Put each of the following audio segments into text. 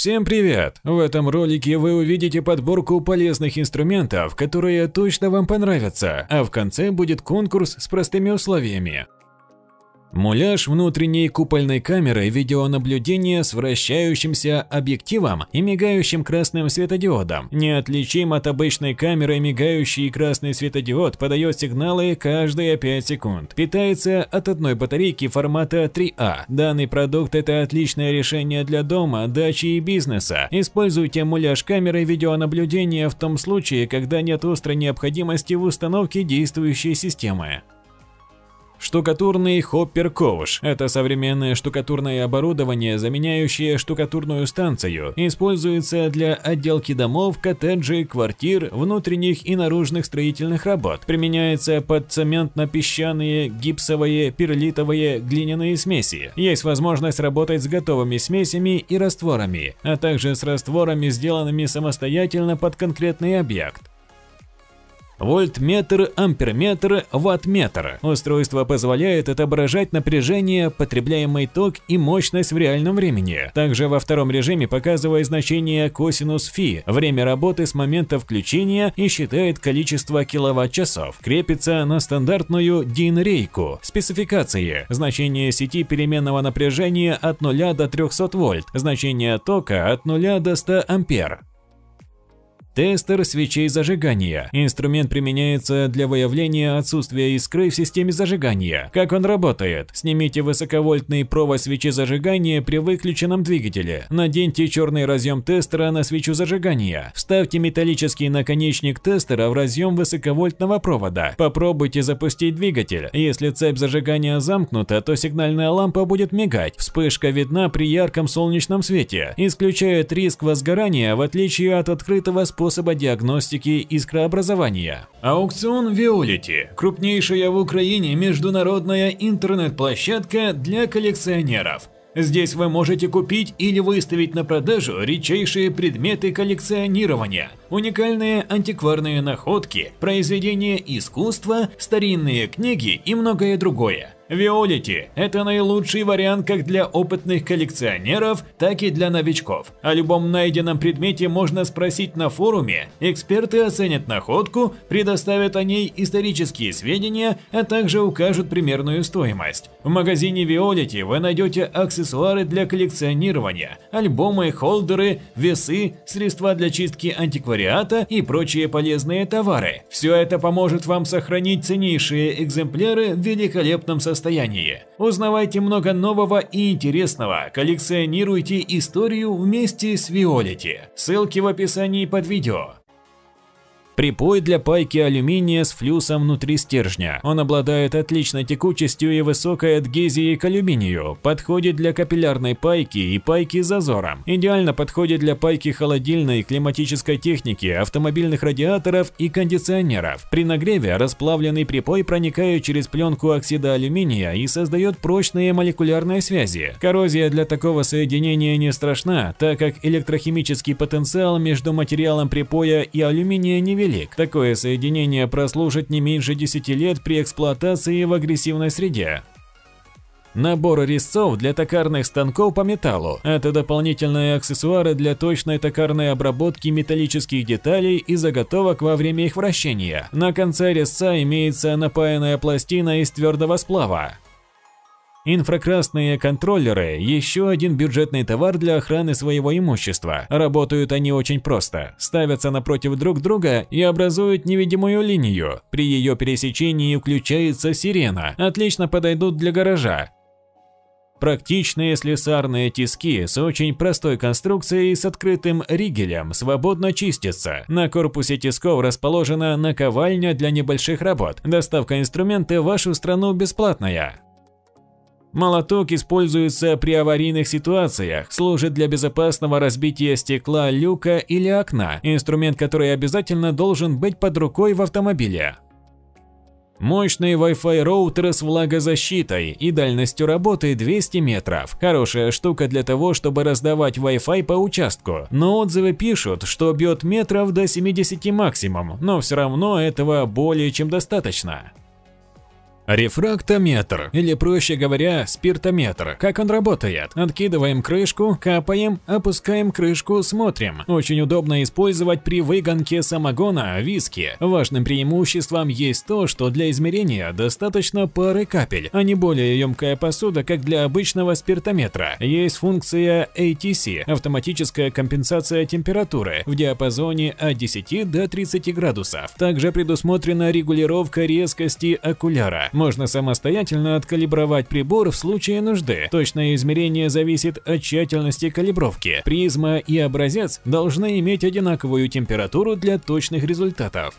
Всем привет! В этом ролике вы увидите подборку полезных инструментов, которые точно вам понравятся, а в конце будет конкурс с простыми условиями. Муляж внутренней купольной камеры видеонаблюдения с вращающимся объективом и мигающим красным светодиодом. Неотличим от обычной камеры мигающий красный светодиод подает сигналы каждые 5 секунд. Питается от одной батарейки формата 3А. Данный продукт это отличное решение для дома, дачи и бизнеса. Используйте муляж камеры видеонаблюдения в том случае, когда нет острой необходимости в установке действующей системы. Штукатурный хоппер-ковш – это современное штукатурное оборудование, заменяющее штукатурную станцию. Используется для отделки домов, коттеджей, квартир, внутренних и наружных строительных работ. Применяется под цементно-песчаные, гипсовые, перлитовые, глиняные смеси. Есть возможность работать с готовыми смесями и растворами, а также с растворами, сделанными самостоятельно под конкретный объект вольтметр, амперметр, ваттметр. Устройство позволяет отображать напряжение, потребляемый ток и мощность в реальном времени. Также во втором режиме показывает значение косинус фи, время работы с момента включения и считает количество киловатт-часов. Крепится на стандартную DIN-рейку. Спецификации. Значение сети переменного напряжения от 0 до 300 вольт. Значение тока от 0 до 100 ампер. Тестер свечей зажигания. Инструмент применяется для выявления отсутствия искры в системе зажигания. Как он работает? Снимите высоковольтный провод свечи зажигания при выключенном двигателе. Наденьте черный разъем тестера на свечу зажигания. Вставьте металлический наконечник тестера в разъем высоковольтного провода. Попробуйте запустить двигатель. Если цепь зажигания замкнута, то сигнальная лампа будет мигать. Вспышка видна при ярком солнечном свете. Исключает риск возгорания в отличие от открытого спутника способа диагностики искрообразования. Аукцион Виолити – крупнейшая в Украине международная интернет-площадка для коллекционеров. Здесь вы можете купить или выставить на продажу редчайшие предметы коллекционирования, уникальные антикварные находки, произведения искусства, старинные книги и многое другое. Виолити – это наилучший вариант как для опытных коллекционеров, так и для новичков. О любом найденном предмете можно спросить на форуме, эксперты оценят находку, предоставят о ней исторические сведения, а также укажут примерную стоимость. В магазине Виолити вы найдете аксессуары для коллекционирования, альбомы, холдеры, весы, средства для чистки антиквариата и прочие полезные товары. Все это поможет вам сохранить ценнейшие экземпляры в великолепном состоянии состоянии. Узнавайте много нового и интересного, коллекционируйте историю вместе с Виолити. Ссылки в описании под видео. Припой для пайки алюминия с флюсом внутри стержня. Он обладает отличной текучестью и высокой адгезией к алюминию. Подходит для капиллярной пайки и пайки с зазором. Идеально подходит для пайки холодильной и климатической техники, автомобильных радиаторов и кондиционеров. При нагреве расплавленный припой проникает через пленку оксида алюминия и создает прочные молекулярные связи. Коррозия для такого соединения не страшна, так как электрохимический потенциал между материалом припоя и алюминия невелик Велик. Такое соединение прослужит не меньше 10 лет при эксплуатации в агрессивной среде. Набор резцов для токарных станков по металлу – это дополнительные аксессуары для точной токарной обработки металлических деталей и заготовок во время их вращения. На конце резца имеется напаянная пластина из твердого сплава. Инфракрасные контроллеры – еще один бюджетный товар для охраны своего имущества. Работают они очень просто, ставятся напротив друг друга и образуют невидимую линию. При ее пересечении включается сирена, отлично подойдут для гаража. Практичные слесарные тиски с очень простой конструкцией с открытым ригелем свободно чистятся. На корпусе тисков расположена наковальня для небольших работ. Доставка инструмента в вашу страну бесплатная. Молоток используется при аварийных ситуациях, служит для безопасного разбития стекла, люка или окна, инструмент, который обязательно должен быть под рукой в автомобиле. Мощный Wi-Fi роутер с влагозащитой и дальностью работы 200 метров. Хорошая штука для того, чтобы раздавать Wi-Fi по участку. Но отзывы пишут, что бьет метров до 70 максимум, но все равно этого более чем достаточно. Рефрактометр, или проще говоря, спиртометр. Как он работает? Откидываем крышку, капаем, опускаем крышку, смотрим. Очень удобно использовать при выгонке самогона, виски. Важным преимуществом есть то, что для измерения достаточно пары капель, а не более емкая посуда, как для обычного спиртометра. Есть функция ATC – автоматическая компенсация температуры в диапазоне от 10 до 30 градусов. Также предусмотрена регулировка резкости окуляра. Можно самостоятельно откалибровать прибор в случае нужды. Точное измерение зависит от тщательности калибровки. Призма и образец должны иметь одинаковую температуру для точных результатов.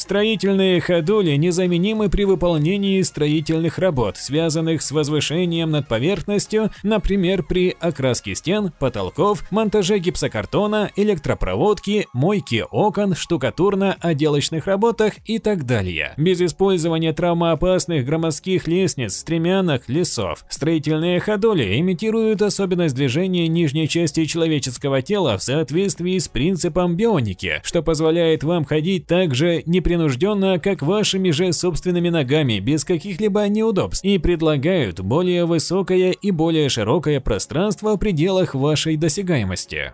Строительные ходули незаменимы при выполнении строительных работ, связанных с возвышением над поверхностью, например, при окраске стен, потолков, монтаже гипсокартона, электропроводки, мойке окон, штукатурно-отделочных работах и так далее. Без использования травмоопасных громоздких лестниц, стремянок, лесов, строительные ходули имитируют особенность движения нижней части человеческого тела в соответствии с принципом бионики, что позволяет вам ходить также непрерывно непринужденно, как вашими же собственными ногами, без каких-либо неудобств, и предлагают более высокое и более широкое пространство в пределах вашей досягаемости.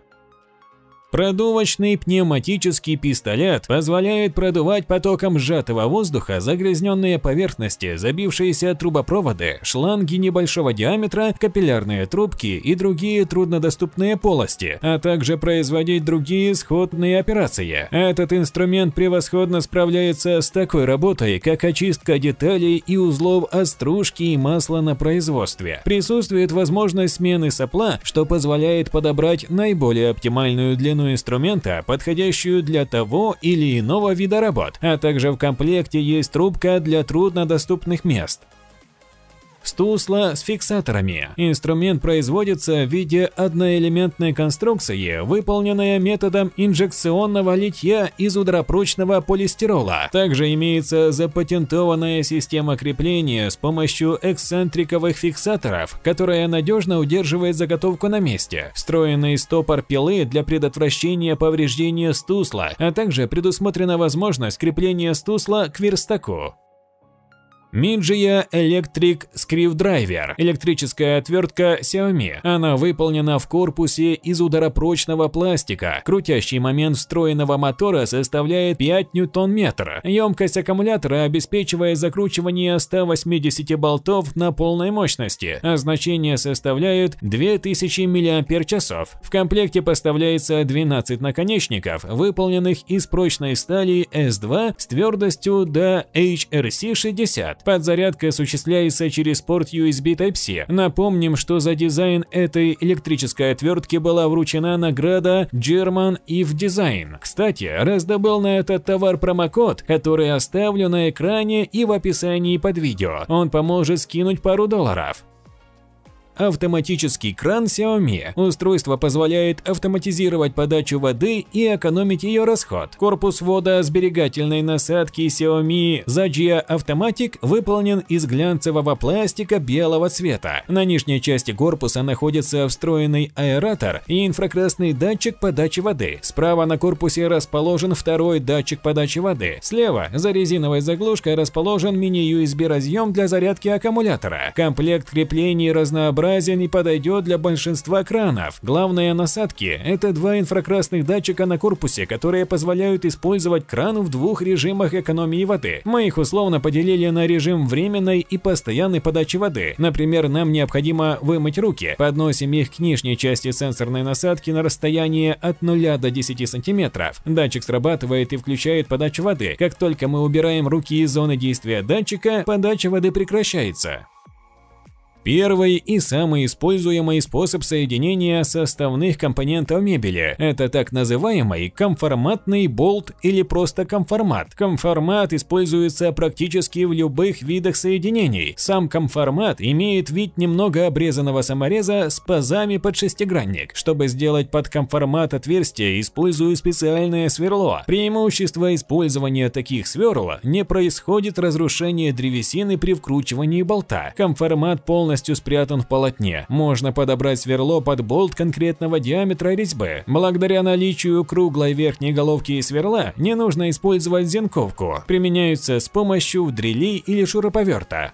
Продувочный пневматический пистолет позволяет продувать потоком сжатого воздуха загрязненные поверхности, забившиеся трубопроводы, шланги небольшого диаметра, капиллярные трубки и другие труднодоступные полости, а также производить другие сходные операции. Этот инструмент превосходно справляется с такой работой, как очистка деталей и узлов остружки и масла на производстве. Присутствует возможность смены сопла, что позволяет подобрать наиболее оптимальную длину замену инструмента, подходящую для того или иного вида работ, а также в комплекте есть трубка для труднодоступных мест стусла с фиксаторами. Инструмент производится в виде одноэлементной конструкции, выполненная методом инжекционного литья из ударопрочного полистирола. Также имеется запатентованная система крепления с помощью эксцентриковых фиксаторов, которая надежно удерживает заготовку на месте. Встроенный стопор пилы для предотвращения повреждения стусла, а также предусмотрена возможность крепления стусла к верстаку. Midgia Electric Screwdriver – электрическая отвертка Xiaomi. Она выполнена в корпусе из ударопрочного пластика. Крутящий момент встроенного мотора составляет 5 ньютон метра Емкость аккумулятора обеспечивает закручивание 180 болтов на полной мощности, а значение составляют 2000 мАч. В комплекте поставляется 12 наконечников, выполненных из прочной стали S2 с твердостью до HRC60. Подзарядка осуществляется через порт USB Type-C. Напомним, что за дизайн этой электрической отвертки была вручена награда German Eve Design. Кстати, раздобыл на этот товар промокод, который оставлю на экране и в описании под видео. Он поможет скинуть пару долларов автоматический кран Xiaomi. Устройство позволяет автоматизировать подачу воды и экономить ее расход. Корпус водосберегательной насадки Xiaomi Zajia Automatic выполнен из глянцевого пластика белого цвета. На нижней части корпуса находится встроенный аэратор и инфракрасный датчик подачи воды. Справа на корпусе расположен второй датчик подачи воды. Слева за резиновой заглушкой расположен мини-USB разъем для зарядки аккумулятора. Комплект креплений разнообразных разнообразие не подойдет для большинства кранов. Главное насадки – это два инфракрасных датчика на корпусе, которые позволяют использовать кран в двух режимах экономии воды. Мы их условно поделили на режим временной и постоянной подачи воды. Например, нам необходимо вымыть руки. Подносим их к нижней части сенсорной насадки на расстоянии от 0 до 10 сантиметров. Датчик срабатывает и включает подачу воды. Как только мы убираем руки из зоны действия датчика, подача воды прекращается. Первый и самый используемый способ соединения составных компонентов мебели – это так называемый конформатный болт или просто конформат. Конформат используется практически в любых видах соединений. Сам конформат имеет вид немного обрезанного самореза с пазами под шестигранник. Чтобы сделать под конформат отверстие, использую специальное сверло. Преимущество использования таких сверл – не происходит разрушение древесины при вкручивании болта. Конформат полностью полностью спрятан в полотне. Можно подобрать сверло под болт конкретного диаметра резьбы. Благодаря наличию круглой верхней головки и сверла не нужно использовать зенковку. Применяются с помощью дрелей или шуруповерта.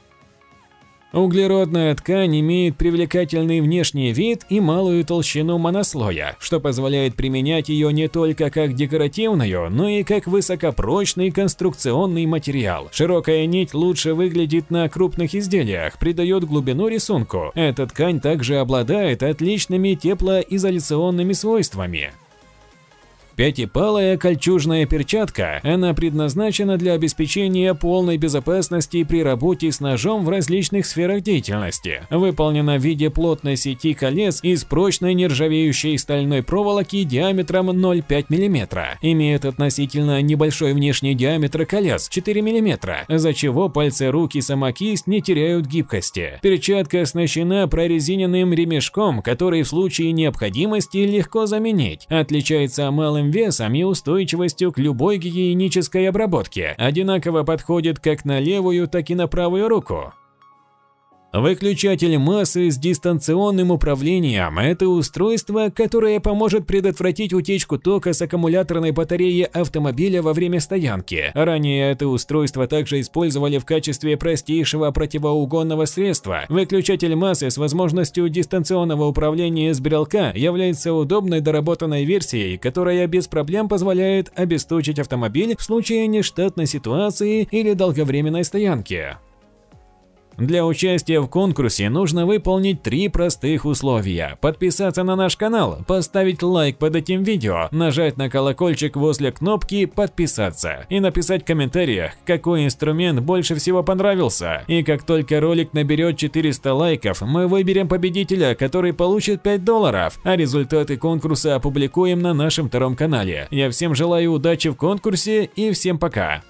Углеродная ткань имеет привлекательный внешний вид и малую толщину монослоя, что позволяет применять ее не только как декоративную, но и как высокопрочный конструкционный материал. Широкая нить лучше выглядит на крупных изделиях, придает глубину рисунку. Эта ткань также обладает отличными теплоизоляционными свойствами. Пятипалая кольчужная перчатка, она предназначена для обеспечения полной безопасности при работе с ножом в различных сферах деятельности. Выполнена в виде плотной сети колец из прочной нержавеющей стальной проволоки диаметром 0,5 мм. Имеет относительно небольшой внешний диаметр колец 4 мм, за чего пальцы руки сама кисть не теряют гибкости. Перчатка оснащена прорезиненным ремешком, который в случае необходимости легко заменить. Отличается малым собственным весом и устойчивостью к любой гигиенической обработке, одинаково подходит как на левую, так и на правую руку. Выключатель массы с дистанционным управлением – это устройство, которое поможет предотвратить утечку тока с аккумуляторной батареи автомобиля во время стоянки. Ранее это устройство также использовали в качестве простейшего противоугонного средства. Выключатель массы с возможностью дистанционного управления с брелка является удобной доработанной версией, которая без проблем позволяет обесточить автомобиль в случае нештатной ситуации или долговременной стоянки. Для участия в конкурсе нужно выполнить три простых условия. Подписаться на наш канал, поставить лайк под этим видео, нажать на колокольчик возле кнопки «Подписаться» и написать в комментариях, какой инструмент больше всего понравился. И как только ролик наберет 400 лайков, мы выберем победителя, который получит 5 долларов, а результаты конкурса опубликуем на нашем втором канале. Я всем желаю удачи в конкурсе и всем пока!